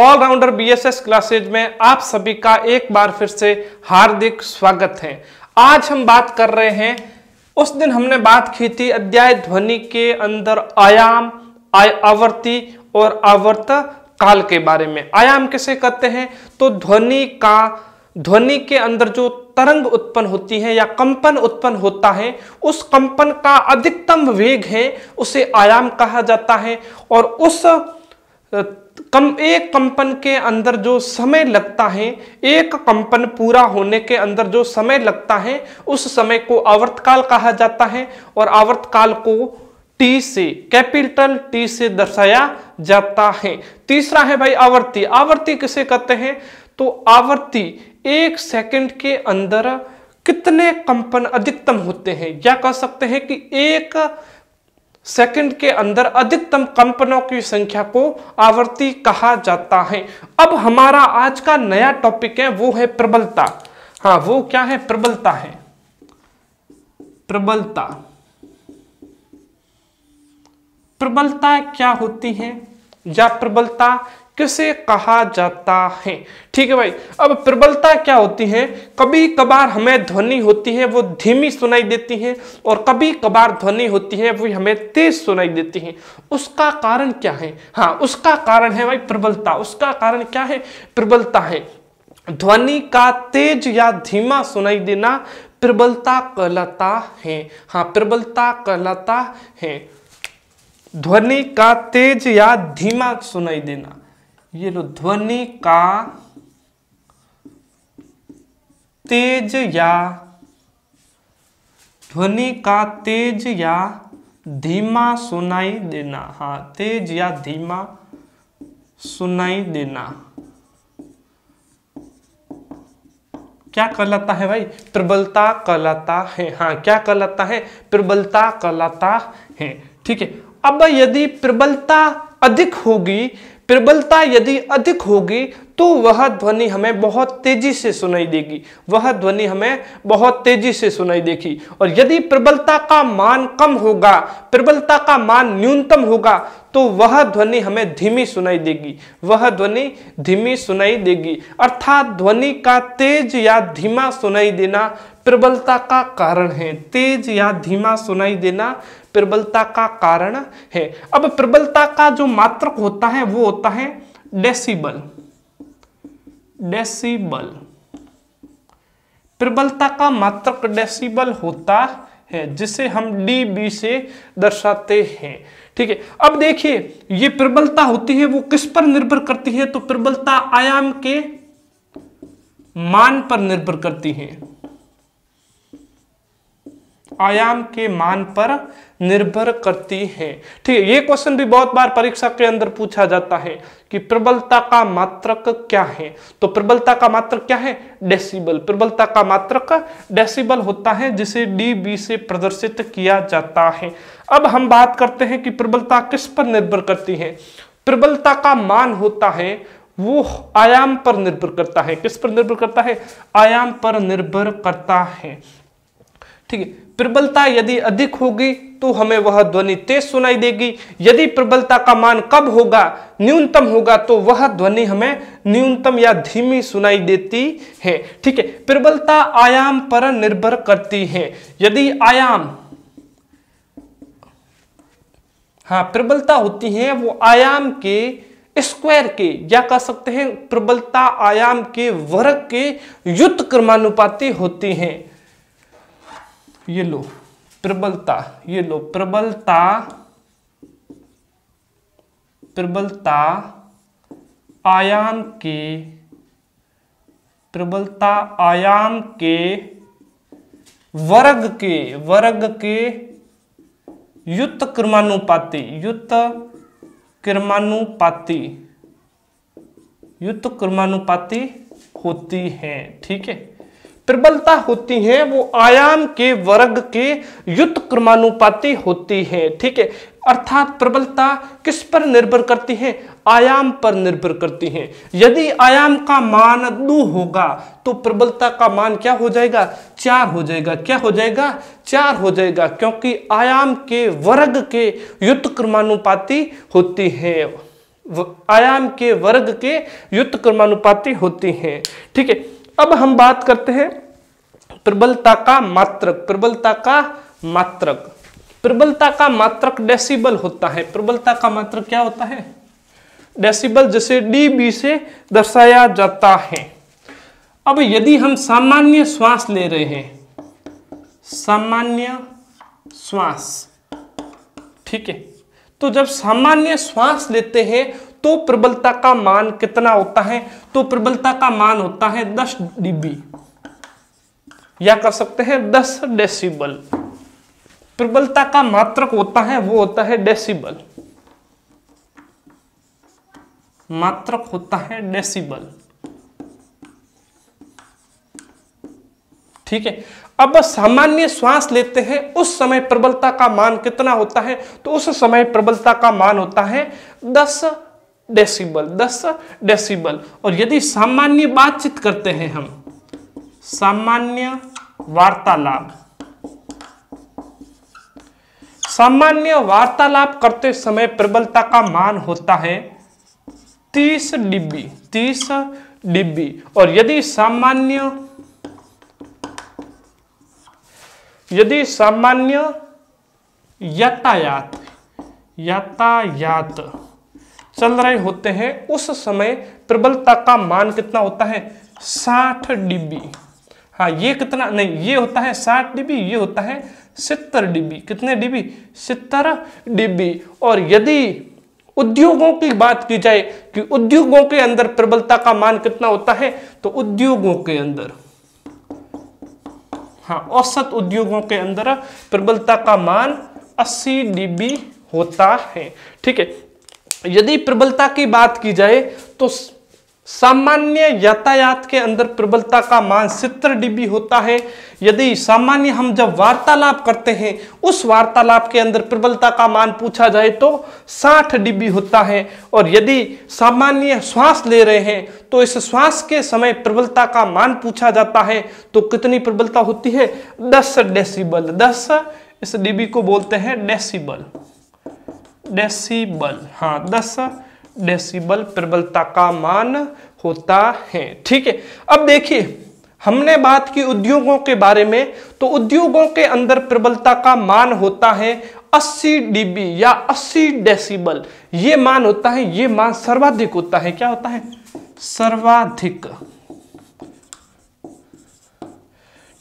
allrounder BSS classes में आप सभी का एक बार फिर से हार्दिक स्वागत है आज हम बात कर रहे हैं उस दिन हमने बात की थी अध्याय ध्वनि के अंदर आयाम आय आवर्ती और आवर्त काल के बारे में आयाम किसे कहते हैं तो ध्वनि का ध्वनि के अंदर जो तरंग उत्पन्न होती है या कंपन उत्पन्न होता है उस कंपन का अधिकतम वेग है उसे आयाम कहा जाता है और उस कम एक कंपन के अंदर जो समय लगता है एक कंपन पूरा होने के अंदर जो समय लगता है उस समय को आवर्तकाल कहा जाता है और आवर्तकाल को टी से कैपिटल टी से दर्शाया जाता है तीसरा है भाई आवर्ती आवर्ती किसे कहते हैं तो आवर्ती एक सेकंड के अंदर कितने कंपन अधिकतम होते हैं या कह सकते हैं कि एक सेकंड के अंदर अधिकतम कंपनों की संख्या को आवर्ती कहा जाता है अब हमारा आज का नया टॉपिक है वो है प्रबलता हाँ वो क्या है प्रबलता है प्रबलता प्रबलता क्या होती है या प्रबलता किसे कहा जाता है ठीक है भाई अब प्रबलता क्या होती है कभी कभार हमें ध्वनि होती है वो धीमी सुनाई देती है और कभी कभार ध्वनि होती है वो हमें तेज सुनाई देती है उसका कारण क्या है हाँ उसका कारण है भाई प्रबलता उसका कारण क्या है प्रबलता है ध्वनि का तेज या धीमा सुनाई देना प्रबलता कहलाता है हाँ प्रबलता कहलाता है ध्वनि का तेज या धीमा सुनाई देना ये लो ध्वनि का तेज या ध्वनि का तेज या धीमा सुनाई देना हाँ तेज या धीमा सुनाई देना क्या कहलाता है भाई प्रबलता कहलाता है हाँ क्या कहलाता है प्रबलता कहलाता है ठीक है अब यदि प्रबलता अधिक होगी प्रबलता यदि अधिक होगी तो वह ध्वनि हमें बहुत तेजी से सुनाई देगी वह ध्वनि हमें बहुत तेजी से सुनाई देगी और यदि प्रबलता का मान कम होगा प्रबलता का मान न्यूनतम होगा तो वह ध्वनि हमें धीमी सुनाई देगी वह ध्वनि धीमी सुनाई देगी अर्थात ध्वनि का तेज या धीमा सुनाई देना प्रबलता का कारण है तेज या धीमा सुनाई देना प्रबलता का कारण है अब प्रबलता का जो मात्रक होता है वो होता है डेसिबल डेसिबल प्रबलता का मात्रक डेसिबल होता है जिसे हम डी बी से दर्शाते हैं ठीक है अब देखिए ये प्रबलता होती है वो किस पर निर्भर करती है तो प्रबलता आयाम के मान पर निर्भर करती है आयाम के मान पर निर्भर करती है ठीक है ये क्वेश्चन भी बहुत बार परीक्षा के अंदर पूछा जाता है कि प्रबलता का मात्रक क्या है तो प्रबलता का मात्रक क्या है डेसिबल प्रबलता का मात्रक डेसिबल होता है जिसे डीबी से प्रदर्शित किया जाता है अब हम बात करते हैं कि प्रबलता किस पर निर्भर करती है प्रबलता का मान होता है वो आयाम पर निर्भर करता है किस पर निर्भर करता है आयाम पर निर्भर करता है ठीक है प्रबलता यदि अधिक होगी तो हमें वह ध्वनि तेज सुनाई देगी यदि प्रबलता का मान कब होगा न्यूनतम होगा तो वह ध्वनि हमें न्यूनतम या धीमी सुनाई देती है ठीक है प्रबलता आयाम पर निर्भर करती है यदि आयाम हाँ प्रबलता होती है वो आयाम के स्क्वायर के या कह सकते हैं प्रबलता आयाम के वर्ग के युद्ध क्रमानुपाती होती हैं ये लो प्रबलता ये लो प्रबलता प्रबलता आयाम के प्रबलता आयाम के वर्ग के वर्ग के युत क्रमानुपाति युत क्रमानुपाति युत क्रमानुपाति होती है ठीक है प्रबलता होती है वो आयाम के वर्ग के युद्ध क्रमानुपाती होती है ठीक है अर्थात प्रबलता किस पर निर्भर करती है आयाम पर निर्भर करती है यदि आयाम का मान दो होगा तो प्रबलता का मान क्या हो जाएगा चार हो जाएगा क्या हो जाएगा चार हो जाएगा क्योंकि आयाम के वर्ग के युद्ध क्रमानुपाती होती है आयाम के वर्ग के युद्ध क्रमानुपाती होती है ठीक है अब हम बात करते हैं प्रबलता का मात्रक प्रबलता का मात्रक प्रबलता का मात्रक डेसिबल होता है प्रबलता का मात्रक क्या होता है डेसिबल जिसे डीबी से दर्शाया जाता है अब यदि हम सामान्य श्वास ले रहे हैं सामान्य श्वास ठीक है तो जब सामान्य श्वास लेते हैं तो प्रबलता का मान कितना होता है तो प्रबलता का मान होता है 10 डीबी या कर सकते हैं 10 डेसिबल प्रबलता का मात्रक होता है वो होता है डेसिबल मात्रक होता है डेसिबल ठीक है अब सामान्य श्वास लेते हैं उस समय प्रबलता का मान कितना होता है तो उस समय प्रबलता का मान होता है दस डेसिबल दस डेसिबल और यदि सामान्य बातचीत करते हैं हम सामान्य वार्तालाप सामान्य वार्तालाप करते समय प्रबलता का मान होता है तीस डिब्बी तीस डिब्बी और यदि सामान्य यदि सामान्य यातायात यातायात चल रहे होते हैं उस समय प्रबलता का मान कितना होता है साठ डीबी हाँ ये कितना नहीं ये होता है साठ डीबी ये होता है सितर डीबी कितने डीबी सितर डीबी और यदि उद्योगों की बात की जाए कि उद्योगों के अंदर प्रबलता का मान कितना होता है तो उद्योगों के अंदर हाँ औसत उद्योगों के अंदर प्रबलता का मान 80 डीबी होता है ठीक है यदि प्रबलता की बात की जाए तो सामान्य यातायात के अंदर प्रबलता का मान सितर डीबी होता है यदि सामान्य हम जब वार्तालाप करते हैं उस वार्तालाप के अंदर प्रबलता का मान पूछा जाए तो 60 डीबी होता है और यदि सामान्य श्वास ले रहे हैं तो इस श्वास के समय प्रबलता का मान पूछा जाता है तो कितनी प्रबलता होती है 10 डेसिबल 10 इस डीबी को बोलते हैं डेसीबल डेसिबल हाँ दस डेसीबल प्रबलता का मान होता है ठीक है अब देखिए हमने बात की उद्योगों के बारे में तो उद्योगों के अंदर प्रबलता का मान होता है 80 डीबी या 80 डेसिबल ये मान होता है ये मान सर्वाधिक होता है क्या होता है सर्वाधिक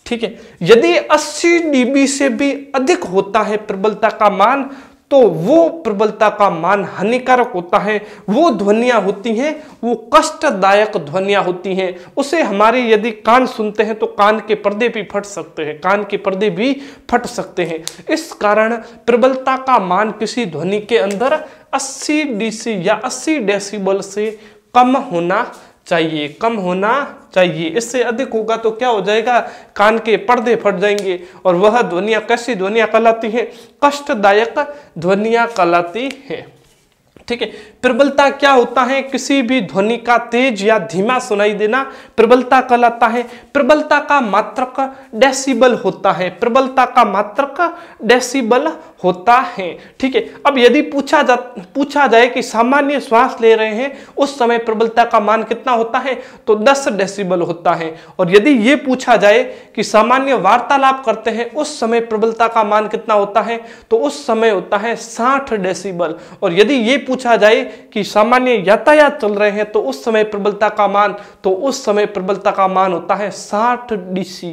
ठीक है यदि 80 डीबी से भी अधिक होता है प्रबलता का मान तो वो प्रबलता का मान हानिकारक होता है वो ध्वनियां होती हैं वो कष्टदायक ध्वनियां होती हैं उसे हमारे यदि कान सुनते हैं तो कान के पर्दे भी फट सकते हैं कान के पर्दे भी फट सकते हैं इस कारण प्रबलता का मान किसी ध्वनि के अंदर 80 डीसी या 80 डेसिबल से कम होना चाहिए कम होना चाहिए इससे अधिक होगा तो क्या हो जाएगा कान के पर्दे फट जाएंगे और वह ध्वनियाँ कैसी ध्वनियाँ कहलाती हैं कष्टदायक ध्वनियाँ कहलाती हैं ठीक है प्रबलता क्या होता है किसी भी ध्वनि का तेज या धीमा सुनाई देना प्रबलता कहलाता है प्रबलता का मात्रक डेसिबल होता है प्रबलता का मात्रक डेसिबल होता है ठीक है अब यदि पूछा जा पूछा जाए कि सामान्य श्वास ले रहे हैं उस समय प्रबलता का मान कितना होता है तो 10 डेसिबल होता है और यदि ये पूछा जाए कि सामान्य वार्तालाप करते हैं उस समय प्रबलता का मान कितना होता है तो उस समय होता है साठ डेसिबल और यदि ये पूछ पूछा जाए कि सामान्य यातायात चल रहे हैं तो उस समय प्रबलता का मान तो उस समय प्रबलता का मान होता है 60 डीसी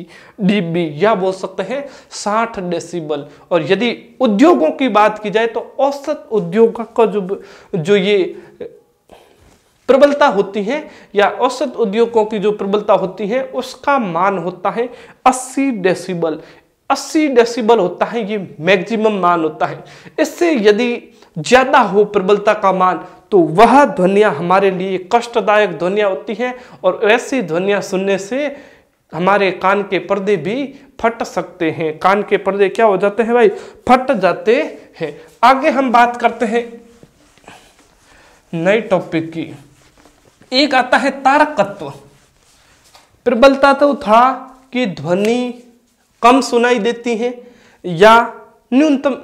डीबी या बोल सकते हैं 60 डेसिबल और यदि उद्योगों की बात की जाए तो औसत उद्योग का जो जो ये प्रबलता होती है या औसत उद्योगों की जो प्रबलता होती है उसका मान होता है 80 डेसिबल 80 डेसिबल होता है ये मैक्सिमम मान होता है इससे यदि ज़्यादा हो प्रबलता का मान तो वह ध्वनिया हमारे लिए कष्टदायक ध्वनिया होती है और ऐसी ध्वनिया सुनने से हमारे कान के पर्दे भी फट सकते हैं कान के पर्दे क्या हो जाते हैं भाई फट जाते हैं आगे हम बात करते हैं नए टॉपिक की एक आता है तारकत्व प्रबलता तो था कि ध्वनि कम सुनाई देती हैं या न्यूनतम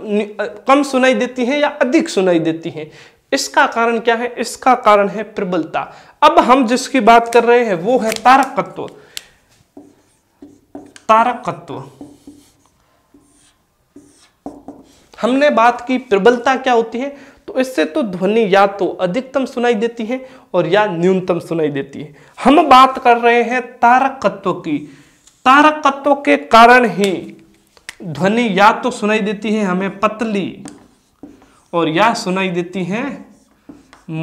कम सुनाई देती हैं या अधिक सुनाई देती हैं इसका कारण क्या है इसका कारण है प्रबलता अब हम जिसकी बात कर रहे हैं वो है तारकत्व तारकत्व हमने बात की प्रबलता क्या होती है तो इससे तो ध्वनि या तो अधिकतम सुनाई देती है और या न्यूनतम सुनाई देती है हम बात कर रहे हैं तारकत्व की तारक तत्व के कारण ही ध्वनि या तो सुनाई देती है हमें पतली और या सुनाई देती है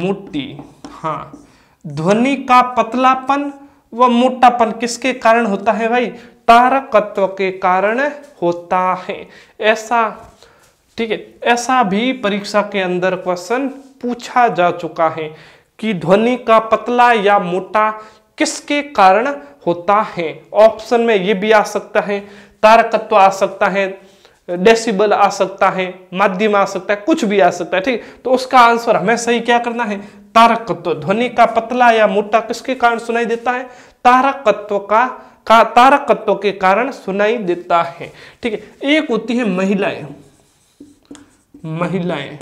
मोटी हाँ ध्वनि का पतलापन व मोटापन किसके कारण होता है भाई तारकत्व के कारण होता है ऐसा ठीक है ऐसा भी परीक्षा के अंदर क्वेश्चन पूछा जा चुका है कि ध्वनि का पतला या मोटा किसके कारण होता है ऑप्शन में ये भी आ सकता है तारकत्व आ सकता है डेसिबल आ सकता है माध्यम आ सकता है कुछ भी आ सकता है ठीक तो उसका आंसर हमें सही क्या करना है तारकत्व ध्वनि का पतला या मोटा किसके कारण सुनाई देता है तारकत्व का का तारकत्व के कारण सुनाई देता है ठीक है एक होती है महिलाएं महिलाएं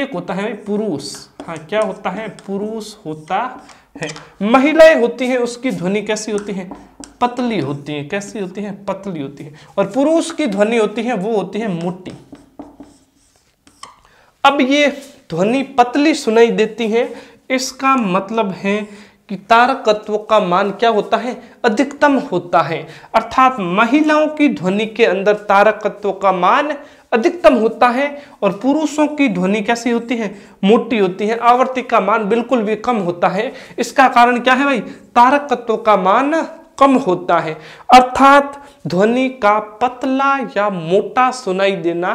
एक होता है पुरुष हाँ क्या होता है पुरुष होता हैं महिलाएं होती हैं उसकी ध्वनि कैसी होती है पतली होती है कैसी होती है पतली होती है और पुरुष की ध्वनि होती है वो होती है मोटी अब ये ध्वनि पतली सुनाई देती है इसका मतलब है कि तारकत्व का मान क्या होता है अधिकतम होता है अर्थात महिलाओं की ध्वनि के अंदर तारकत्व का मान अधिकतम होता है और पुरुषों की ध्वनि कैसी होती है मोटी होती है आवर्ती का मान बिल्कुल भी कम होता है इसका कारण क्या है भाई तारक तत्व का मान कम होता है अर्थात ध्वनि का पतला या मोटा सुनाई देना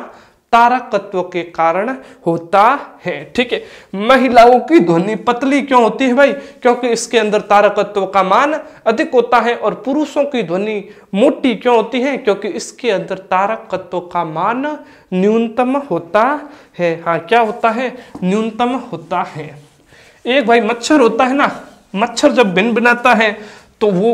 तारकत्व के कारण होता है ठीक है महिलाओं की ध्वनि पतली क्यों होती है भाई क्योंकि इसके अंदर तारकत्व का मान अधिक होता है और पुरुषों की ध्वनि मोटी क्यों होती है क्योंकि इसके अंदर तारकत्व का मान न्यूनतम होता है हाँ क्या होता है न्यूनतम होता है एक भाई मच्छर होता है ना मच्छर जब बिन बनाता है तो वो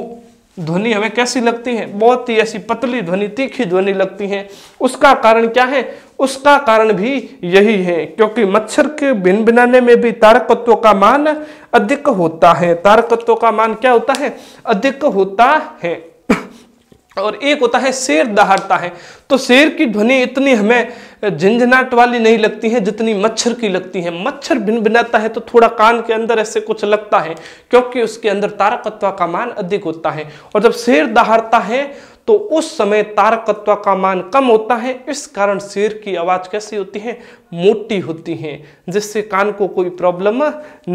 ध्वनि हमें कैसी लगती है बहुत ही ऐसी पतली ध्वनि तीखी ध्वनि लगती है उसका कारण क्या है उसका कारण भी यही है क्योंकि मच्छर के भिन बिनाने में भी तारकत्व का मान अधिक होता है तारकत्व का मान क्या होता है अधिक होता है और एक होता है शेर दहाड़ता है तो शेर की ध्वनि इतनी हमें झंझनाट वाली नहीं लगती है जितनी मच्छर की लगती है मच्छर भिन भिनाता है तो थोड़ा कान के अंदर ऐसे कुछ लगता है क्योंकि उसके अंदर तारकत्व का मान अधिक होता है और जब शेर दहाड़ता है तो उस समय तारकत्व का मान कम होता है इस कारण शेर की आवाज़ कैसी होती है मोटी होती है जिससे कान को कोई प्रॉब्लम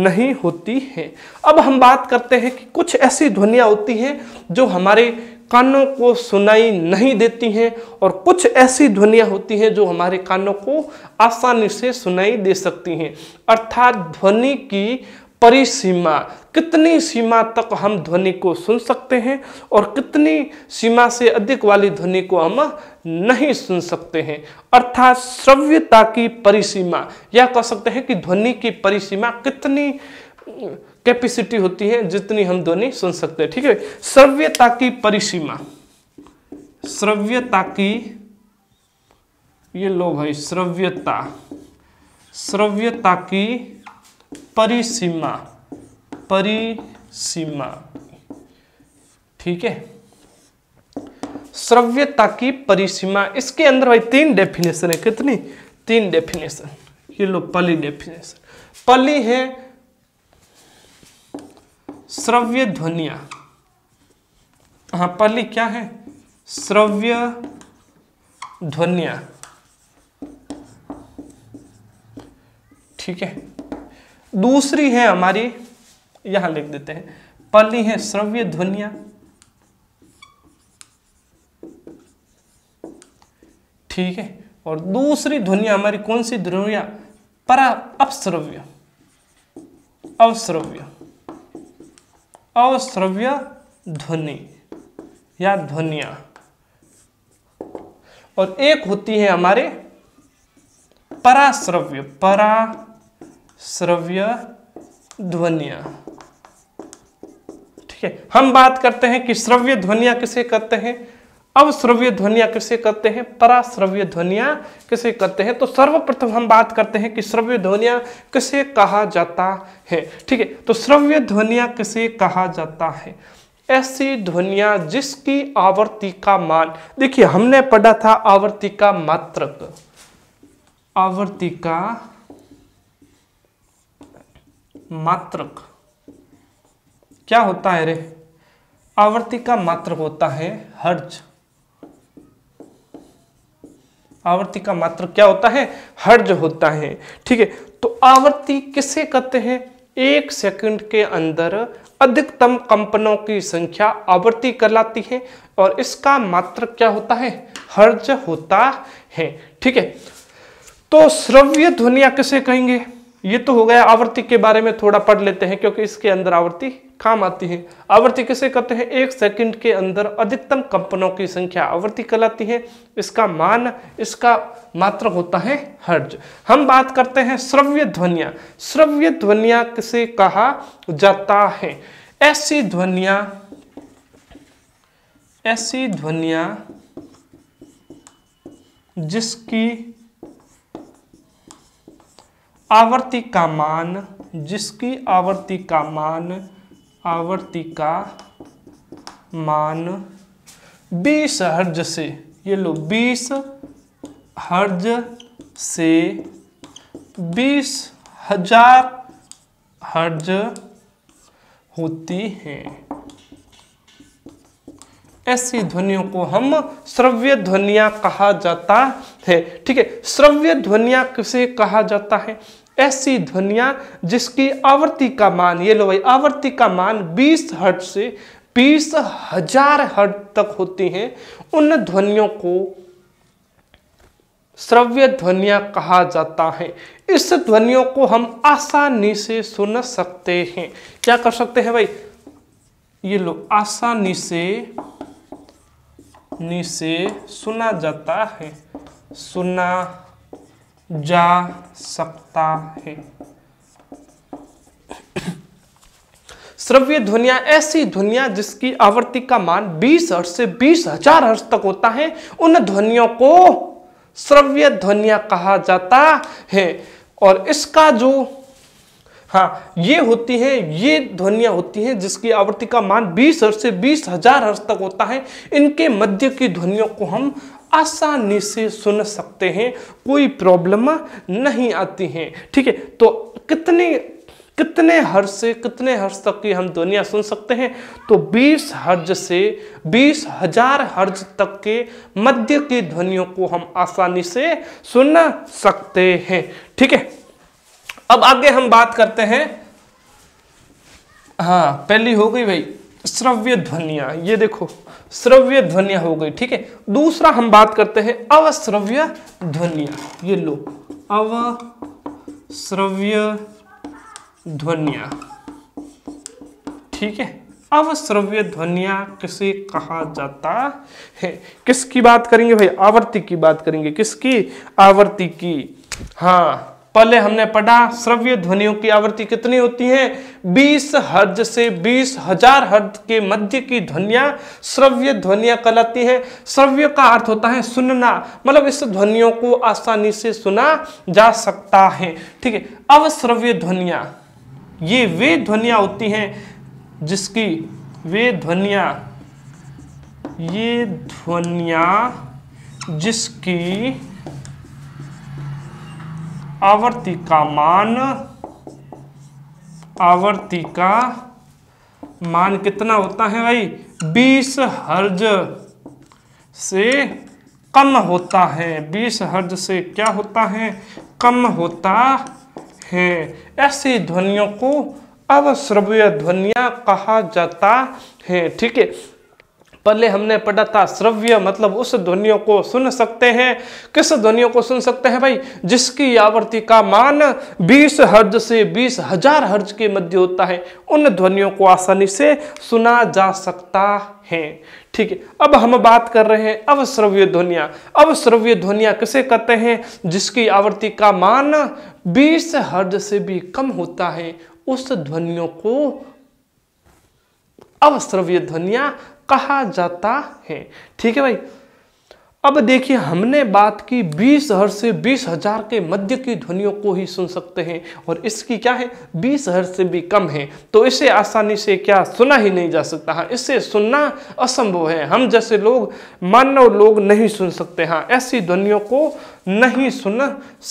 नहीं होती है अब हम बात करते हैं कि कुछ ऐसी ध्वनियाँ होती हैं जो हमारे कानों को सुनाई नहीं देती हैं और कुछ ऐसी ध्वनियाँ होती हैं जो हमारे कानों को आसानी से सुनाई दे सकती हैं अर्थात ध्वनि की परिसीमा कितनी सीमा तक हम ध्वनि को सुन सकते हैं और कितनी सीमा से अधिक वाली ध्वनि को हम नहीं सुन सकते हैं अर्थात श्रव्यता की परिसीमा या कह सकते हैं कि ध्वनि की परिसीमा कितनी कैपेसिटी होती है जितनी हम ध्वनि सुन सकते हैं ठीक है श्रव्यता की परिसीमा श्रव्यता की ये लो भाई श्रव्यता श्रव्यता की परिसीमा परिसीमा ठीक है श्रव्यता की परिसीमा इसके अंदर भाई तीन डेफिनेशन है कितनी तीन डेफिनेशन ये लो पली डेफिनेशन पली है श्रव्य ध्वनिया हाँ पहली क्या है श्रव्य ध्वनिया ठीक है दूसरी है हमारी यहां लिख देते हैं पहली है श्रव्य ध्वनिया ठीक है और दूसरी ध्वनिया हमारी कौन सी ध्वनिया परा अपश्रव्य अवश्रव्य अश्रव्य ध्वनि या ध्वनिया और एक होती है हमारे पराश्रव्य पराश्रव्य ध्वनिया ठीक है हम बात करते हैं कि श्रव्य ध्वनिया किसे कहते हैं अब श्रव्य ध्वनिया किसे कहते हैं पराश्रव्य ध्वनिया किसे कहते हैं तो सर्वप्रथम हम बात करते हैं कि श्रव्य ध्वनिया किसे कहा जाता है ठीक है तो श्रव्य ध्वनिया किसे कहा जाता है ऐसी ध्वनिया जिसकी आवर्ती का मान देखिए हमने पढ़ा था आवर्ती का मात्रक आवर्ती का मात्रक क्या होता है रे आवर्ती का मात्रक होता है हर्ज आवर्ती का मात्र क्या होता है हर्ज होता है ठीक है तो आवर्ती किसे कहते हैं एक सेकंड के अंदर अधिकतम कंपनों की संख्या आवर्ती कहलाती है और इसका मात्र क्या होता है हर्ज होता है ठीक है तो श्रव्य ध्वनिया किसे कहेंगे ये तो हो गया आवर्ती के बारे में थोड़ा पढ़ लेते हैं क्योंकि इसके अंदर आवर्ती काम आती है आवर्ती किसे कहते हैं एक सेकंड के अंदर अधिकतम कंपनों की संख्या आवर्ती कहलाती है इसका मान इसका मात्र होता है हर्ज हम बात करते हैं श्रव्य ध्वनिया श्रव्य ध्वनिया किसे कहा जाता है ऐसी ध्वनिया ऐसी ध्वनिया जिसकी आवर्ती का मान जिसकी आवर्ती का मान आवर्ती का मान 20 हर्ज से ये लो 20 हर्ज से बीस हजार हर्ज होती है ऐसी ध्वनियों को हम श्रव्य ध्वनिया कहा जाता है ठीक है श्रव्य ध्वनिया किसे कहा जाता है ऐसी ध्वनिया जिसकी आवृत्ति का मान ये लो भाई आवृत्ति का मान 20 हर्ट से बीस हजार हर्ट तक होती हैं उन ध्वनियों को श्रव्य ध्वनिया कहा जाता है इस ध्वनियों को हम आसानी से सुन सकते हैं क्या कर सकते हैं भाई ये लो आसानी से नी से सुना जाता है सुना जा सकता है श्रव्य ध्वनिया ऐसी ध्वनिया जिसकी आवृत्ति का मान 20 हर्ष से बीस हजार हर्ष तक होता है उन ध्वनियों को श्रव्य ध्वनिया कहा जाता है और इसका जो हाँ ये होती है ये ध्वनिया होती हैं जिसकी आवृत्ति का मान 20 हर्ष से बीस हजार हर्ष तक होता है इनके मध्य की ध्वनियों को हम आसानी से सुन सकते हैं कोई प्रॉब्लम नहीं आती हैं ठीक है तो कितने कितने हर्ज से कितने हर्ज तक की हम दुनिया सुन सकते हैं तो 20 हर्ज से बीस हजार हर्ज तक के मध्य की ध्वनियों को हम आसानी से सुन सकते हैं ठीक है अब आगे हम बात करते हैं हाँ पहली हो गई भाई श्रव्य ध्वनिया ये देखो श्रव्य ध्वनिया हो गई ठीक है दूसरा हम बात करते हैं अवश्रव्य ध्वनिया ये लो अवश्रव्य ध्वनिया ठीक है अवश्रव्य ध्वनिया किसे कहा जाता है किसकी बात करेंगे भाई आवर्ती की बात करेंगे किसकी आवर्ती की हाँ पहले हमने पढ़ा श्रव्य ध्वनियों की आवृत्ति कितनी होती है 20 हर्ज से बीस हजार हर्ज के मध्य की ध्वनिया श्रव्य ध्वनिया कहलाती है श्रव्य का अर्थ होता है सुनना मतलब इस ध्वनियों को आसानी से सुना जा सकता है ठीक है अब श्रव्य ध्वनिया ये वे ध्वनिया होती हैं जिसकी वे ध्वनिया ये ध्वनिया जिसकी आवर्ति का मान आवर्ति का मान कितना होता है भाई बीस हर्ज से कम होता है बीस हर्ज से क्या होता है कम होता है ऐसी ध्वनियों को अवश्रव्य ध्वनिया कहा जाता है ठीक है पहले हमने पढ़ा था श्रव्य मतलब उस ध्वनियों को सुन सकते हैं किस ध्वनियों को सुन सकते हैं भाई जिसकी आवृत्ति का मान 20 हर्ज से बीस हजार हर्ज के मध्य होता है उन ध्वनियों को आसानी से सुना जा सकता है ठीक है अब हम बात कर रहे हैं अवश्रव्य ध्वनिया अवश्रव्य ध्वनिया किसे कहते हैं जिसकी आवृत्ति का मान 20 हर्ज से भी कम होता है उस ध्वनियों को अवश्रव्य ध्वनिया कहा जाता है ठीक है भाई अब देखिए हमने बात की बीस हर से बीस हजार के मध्य की ध्वनियों को ही सुन सकते हैं और इसकी क्या है बीस हर से भी कम है तो इसे आसानी से क्या सुना ही नहीं जा सकता हाँ इसे सुनना असंभव है हम जैसे लोग मानव लोग नहीं सुन सकते हाँ ऐसी ध्वनियों को नहीं सुन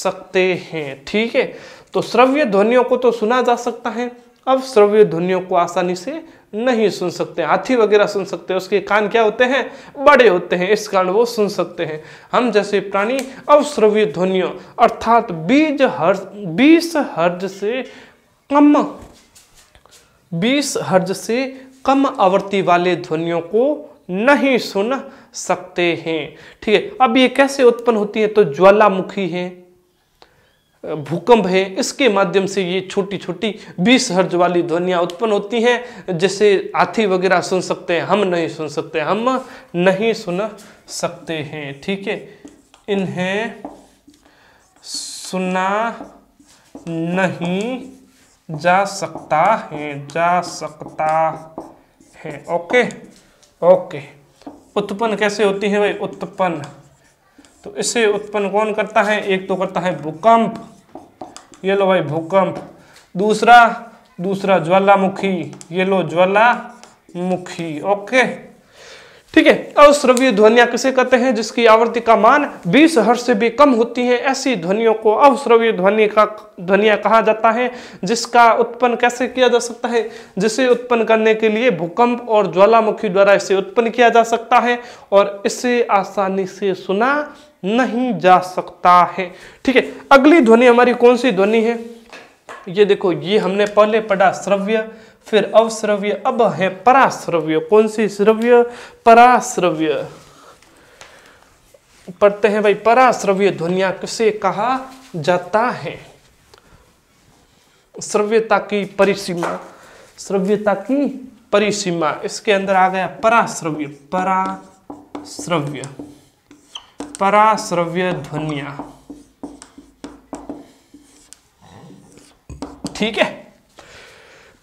सकते हैं ठीक है तो श्रव्य ध्वनियों को तो सुना जा सकता है अब श्रव्य ध्वनियों को आसानी से नहीं सुन सकते हाथी वगैरह सुन सकते हैं उसके कान क्या होते हैं बड़े होते हैं इस कारण वो सुन सकते हैं हम जैसे प्राणी अवश्रव्य ध्वनियों अर्थात बीज हर्ज बीस हर्ज से कम बीस हर्ज से कम आवृत्ति वाले ध्वनियों को नहीं सुन सकते हैं ठीक है अब ये कैसे उत्पन्न होती है तो ज्वालामुखी है भूकंप है इसके माध्यम से ये छोटी छोटी बीस हर्ज वाली ध्वनियाँ उत्पन्न होती हैं जैसे हाथी वगैरह सुन सकते हैं हम नहीं सुन सकते हम नहीं सुन सकते हैं ठीक है इन्हें सुना नहीं जा सकता है जा सकता है ओके ओके उत्पन्न कैसे होती है भाई उत्पन्न तो इसे उत्पन्न कौन करता है एक तो करता है भूकंप ये लो भाई भूकंप दूसरा दूसरा ज्वालामुखी ये लो ज्वालामुखी ओके ठीक है अवश्रव्य ध्वनिया किसे कहते हैं जिसकी आवृत्ति का मान 20 हर्ष से भी कम होती है ऐसी ध्वनियों को अवश्रव्य ध्वनि का ध्वनिया कहा जाता है जिसका उत्पन्न कैसे किया जा सकता है जिसे उत्पन्न करने के लिए भूकंप और ज्वालामुखी द्वारा इसे उत्पन्न किया जा सकता है और इसे आसानी से सुना नहीं जा सकता है ठीक है अगली ध्वनि हमारी कौन सी ध्वनि है ये देखो ये हमने पहले पढ़ा श्रव्य फिर अवश्रव्य अब है पराश्रव्य कौन सी श्रव्य पराश्रव्य पढ़ते हैं भाई पराश्रव्य ध्वनिया किसे कहा जाता है श्रव्यता की परिसीमा श्रव्यता की परिसीमा इसके अंदर आ गया पराश्रव्य पराश्रव्य पराश्रव्य ध्वनिया ठीक है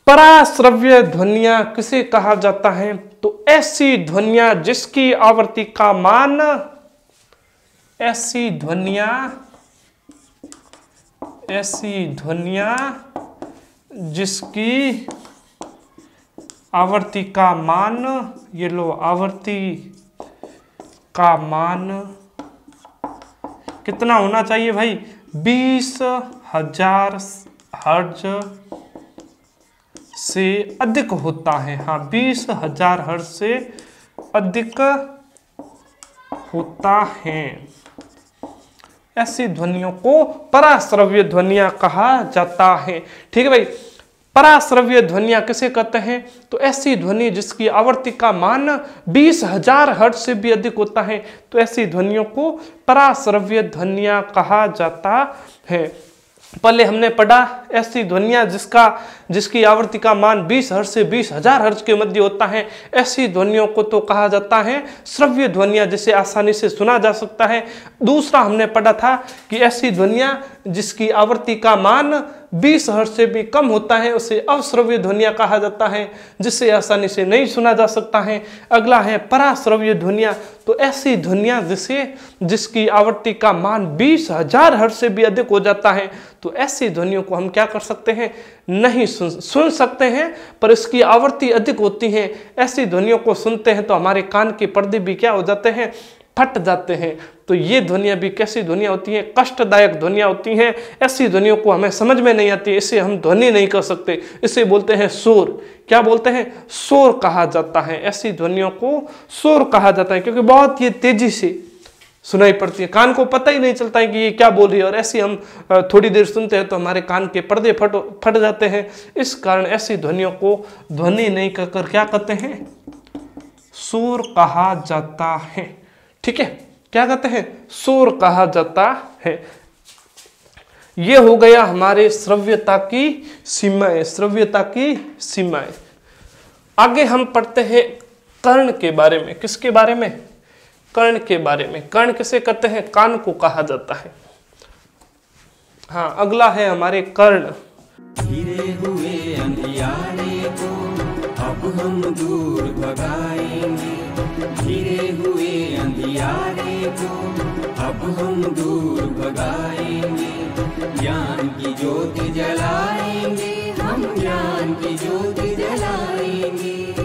पराश्रव्य ध्वनिया किसे कहा जाता है तो ऐसी ध्वनिया जिसकी आवृत्ति का मान ऐसी ध्वनिया ऐसी ध्वनिया जिसकी आवृत्ति का मान ये लो आवृत्ति का मान कितना होना चाहिए भाई बीस हजार हर्ज से अधिक होता है हाँ बीस हजार हर्ज से अधिक होता है ऐसी ध्वनियों को पराश्रव्य ध्वनिया कहा जाता है ठीक है भाई पराश्रव्य ध्वनिया किसे कहते हैं तो ऐसी ध्वनि जिसकी आवृत्ति का मान बीस हजार हर्ट से भी अधिक होता है तो ऐसी ध्वनियों को पराश्रव्य ध्वनिया कहा जाता है पहले हमने पढ़ा ऐसी ध्वनिया जिसका जिसकी आवृत्ति का मान 20 हर्ज से बीस हजार हर्ज के मध्य होता है ऐसी ध्वनियों को तो कहा जाता है श्रव्य ध्वनिया जिसे आसानी से सुना जा सकता है दूसरा हमने पढ़ा था कि ऐसी ध्वनिया जिसकी आवृत्ति का मान 20 हर्ज से भी कम होता है उसे अवश्रव्य ध्वनिया कहा जाता है जिसे आसानी से नहीं सुना जा सकता है अगला है पराश्रव्य ध्वनिया तो ऐसी ध्वनिया जिसे जिसकी आवृत्ति का मान बीस हजार हर्ज से भी अधिक हो जाता है तो ऐसी ध्वनियों को हम क्या कर सकते हैं नहीं सुन सुन सकते हैं पर इसकी आवृत्ति अधिक होती है ऐसी ध्वनियों को सुनते हैं तो हमारे कान के पर्दे भी क्या हो जाते हैं फट जाते हैं तो ये ध्वनियाँ भी कैसी ध्वनियाँ होती हैं कष्टदायक ध्वनियाँ होती हैं ऐसी ध्वनियों को हमें समझ में नहीं आती इसे हम ध्वनि नहीं कर सकते इसे बोलते हैं शोर क्या बोलते हैं शोर कहा जाता है ऐसी ध्वनियों को शोर कहा जाता है क्योंकि बहुत ये तेजी से सुनाई पड़ती है कान को पता ही नहीं चलता है कि ये क्या बोल रही है और ऐसी हम थोड़ी देर सुनते हैं तो हमारे कान के पर्दे फट फट जाते हैं इस कारण ऐसी ध्वनियों को ध्वनि नहीं कहकर क्या कहते हैं सुर कहा जाता है ठीक है क्या कहते हैं सुर कहा जाता है ये हो गया हमारे श्रव्यता की सीमाएं श्रव्यता की सीमाएं आगे हम पढ़ते हैं कर्ण के बारे में किसके बारे में कर्ण के बारे में कर्ण किसे कहते हैं कान को कहा जाता है हाँ अगला है हमारे कर्ण घिरे हुए अंधियारे को अब हम दूर भगाएंगे घिरे हुए अंधियारे को अब हम दूर भगाएंगे ज्ञान की ज्योति जलाएंगे हम ज्ञान की ज्योति जलाएंगे